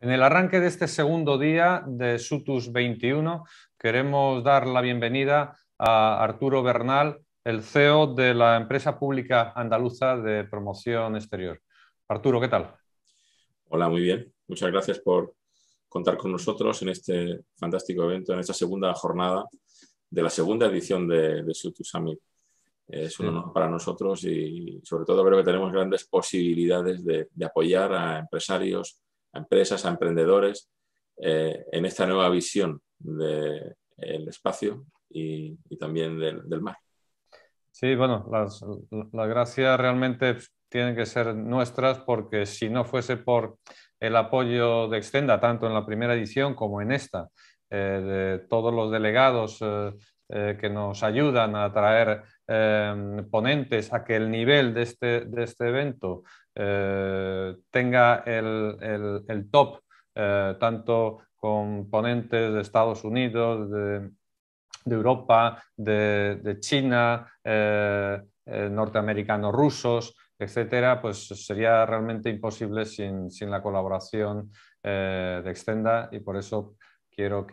En el arranque de este segundo día de Sutus 21 queremos dar la bienvenida a Arturo Bernal, el CEO de la empresa pública andaluza de promoción exterior. Arturo, ¿qué tal? Hola, muy bien. Muchas gracias por contar con nosotros en este fantástico evento, en esta segunda jornada de la segunda edición de, Sutus Summit. Es un honor para nosotros y sobre todo creo que tenemos grandes posibilidades de apoyar a empresarios, empresas, a emprendedores, eh, en esta nueva visión del espacio y, también del, mar. Sí, bueno, las, gracias realmente tienen que ser nuestras porque si no fuese por el apoyo de Extenda, tanto en la primera edición como en esta, eh, de todos los delegados eh, eh, que nos ayudan a traer eh, ponentes a que el nivel de este, de este evento eh, tenga el, top, tanto con ponentes de Estados Unidos, de, Europa, de, China, norteamericanos, rusos, etcétera, pues sería realmente imposible sin, sin la colaboración de Extenda y por eso quiero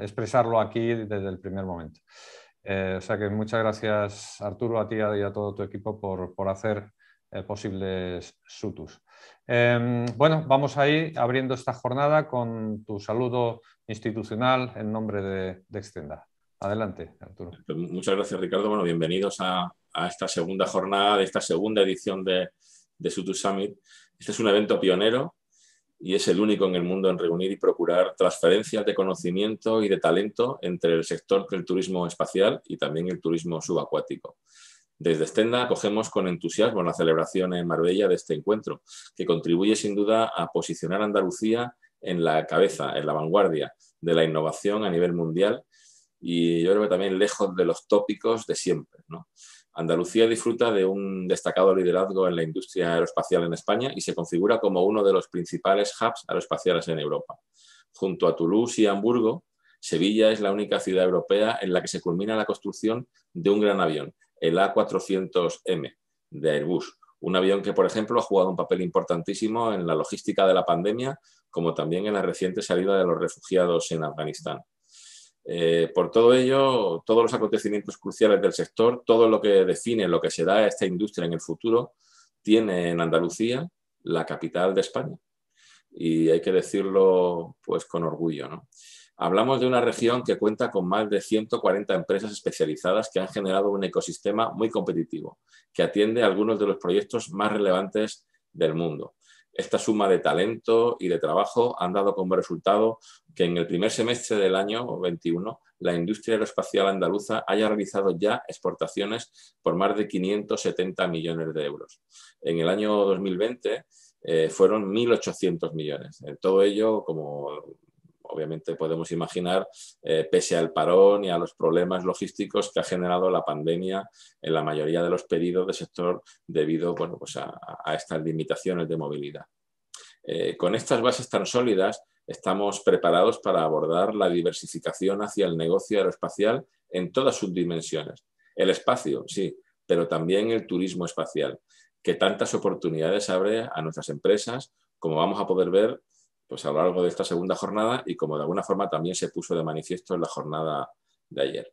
expresarlo aquí desde el primer momento. Eh, o sea que muchas gracias Arturo, a ti y a todo tu equipo por, hacer eh, posibles SUTUS. Em, bueno, vamos a ir abriendo esta jornada con tu saludo institucional en nombre de, Extenda. Adelante, Arturo. Pues muchas gracias, Ricardo. Bueno, bienvenidos a, esta segunda jornada de esta segunda edición de, de SUTUS Summit. Este es un evento pionero y es el único en el mundo en reunir y procurar transferencias de conocimiento y de talento entre el sector del turismo espacial y también el turismo subacuático. Desde Stenda acogemos con entusiasmo la celebración en Marbella de este encuentro, que contribuye sin duda a posicionar a Andalucía en la cabeza, en la vanguardia de la innovación a nivel mundial y yo creo que también lejos de los tópicos de siempre. Andalucía disfruta de un destacado liderazgo en la industria aeroespacial en España y se configura como uno de los principales hubs aeroespaciales en Europa. Junto a Toulouse y Hamburgo, Sevilla es la única ciudad europea en la que se culmina la construcción de un gran avión, el A400M de Airbus, un avión que, por ejemplo, ha jugado un papel importantísimo en la logística de la pandemia, como también en la reciente salida de los refugiados en Afganistán. Eh, por todo ello, todos los acontecimientos cruciales del sector, todo lo que define lo que será esta industria en el futuro, tiene en Andalucía la capital de España. Y hay que decirlo pues con orgullo. ¿no? Hablamos de una región que cuenta con más de 140 empresas especializadas que han generado un ecosistema muy competitivo, que atiende a algunos de los proyectos más relevantes del mundo. Esta suma de talento y de trabajo han dado como resultado que en el primer semestre del año 21 la industria aeroespacial andaluza haya realizado ya exportaciones por más de 570 millones de euros. En el año 2020 eh, fueron 1.800 millones. En todo ello, como obviamente podemos imaginar, eh, pese al parón y a los problemas logísticos que ha generado la pandemia en la mayoría de los pedidos de sector debido pues a, estas limitaciones de movilidad. Eh, con estas bases tan sólidas, estamos preparados para abordar la diversificación hacia el negocio aeroespacial en todas sus dimensiones. El espacio, sí, pero también el turismo espacial, que tantas oportunidades abre a nuestras empresas, como vamos a poder ver pues a lo largo de esta segunda jornada y como de alguna forma también se puso de manifiesto en la jornada de ayer.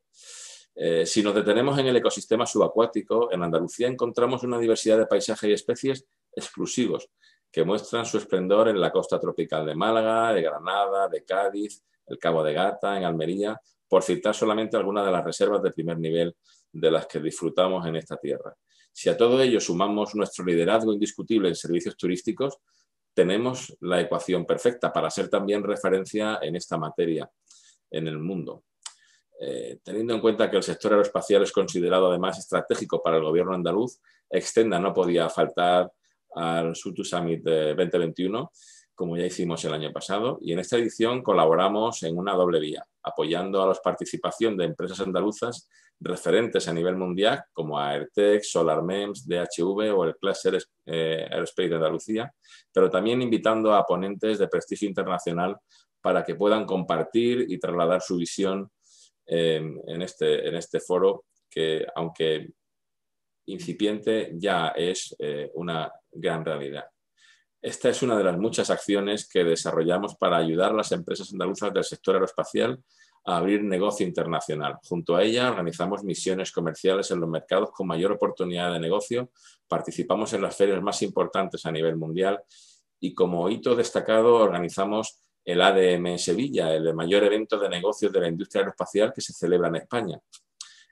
Eh, si nos detenemos en el ecosistema subacuático, en Andalucía encontramos una diversidad de paisajes y especies exclusivos que muestran su esplendor en la costa tropical de Málaga, de Granada, de Cádiz, el Cabo de Gata, en Almería, por citar solamente algunas de las reservas de primer nivel de las que disfrutamos en esta tierra. Si a todo ello sumamos nuestro liderazgo indiscutible en servicios turísticos, tenemos la ecuación perfecta para ser también referencia en esta materia en el mundo. Eh, teniendo en cuenta que el sector aeroespacial es considerado además estratégico para el gobierno andaluz, Extenda no podía faltar al Sutu Summit 2021, como ya hicimos el año pasado, y en esta edición colaboramos en una doble vía apoyando a la participación de empresas andaluzas referentes a nivel mundial, como AERTEC, SolarMEMS, DHV o el Cluster eh, Aerospace de Andalucía, pero también invitando a ponentes de prestigio internacional para que puedan compartir y trasladar su visión eh, este, en este foro, que aunque incipiente, ya es eh, una gran realidad. Esta es una de las muchas acciones que desarrollamos para ayudar a las empresas andaluzas del sector aeroespacial a abrir negocio internacional. Junto a ella organizamos misiones comerciales en los mercados con mayor oportunidad de negocio, participamos en las ferias más importantes a nivel mundial y como hito destacado organizamos el ADM en Sevilla, el mayor evento de negocios de la industria aeroespacial que se celebra en España.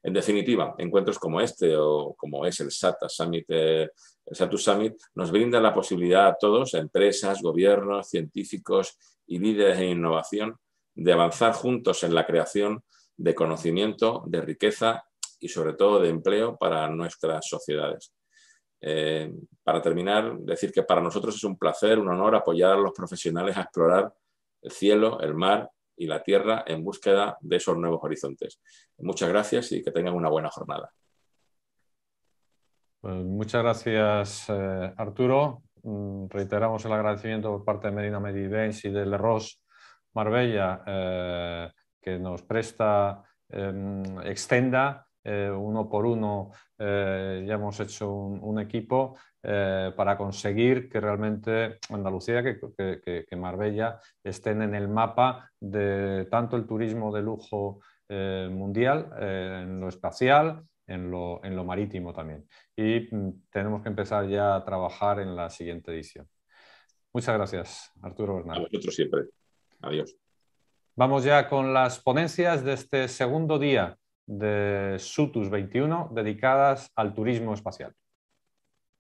En definitiva, encuentros como este o como es el SATA Summit, eh, el SATU Summit, nos brinda la posibilidad a todos, empresas, gobiernos, científicos y líderes en innovación, de avanzar juntos en la creación de conocimiento, de riqueza y sobre todo de empleo para nuestras sociedades. Eh, para terminar, decir que para nosotros es un placer, un honor apoyar a los profesionales a explorar el cielo, el mar y la Tierra en búsqueda de esos nuevos horizontes. Muchas gracias y que tengan una buena jornada. Pues muchas gracias, eh, Arturo. Mm, reiteramos el agradecimiento por parte de Medina Medivens y del ROS Marbella, eh, que nos presta, em, extenda eh, uno por uno, eh, ya hemos hecho un, equipo eh, para conseguir que realmente Andalucía, que, Marbella estén en el mapa de tanto el turismo de lujo mundial, en lo espacial, en lo, en lo marítimo también. Y mm, tenemos que empezar ya a trabajar en la siguiente edición. Muchas gracias, Arturo Bernal. nosotros siempre. Adiós. Vamos ya con las ponencias de este segundo día de Sutus 21 dedicadas al turismo espacial.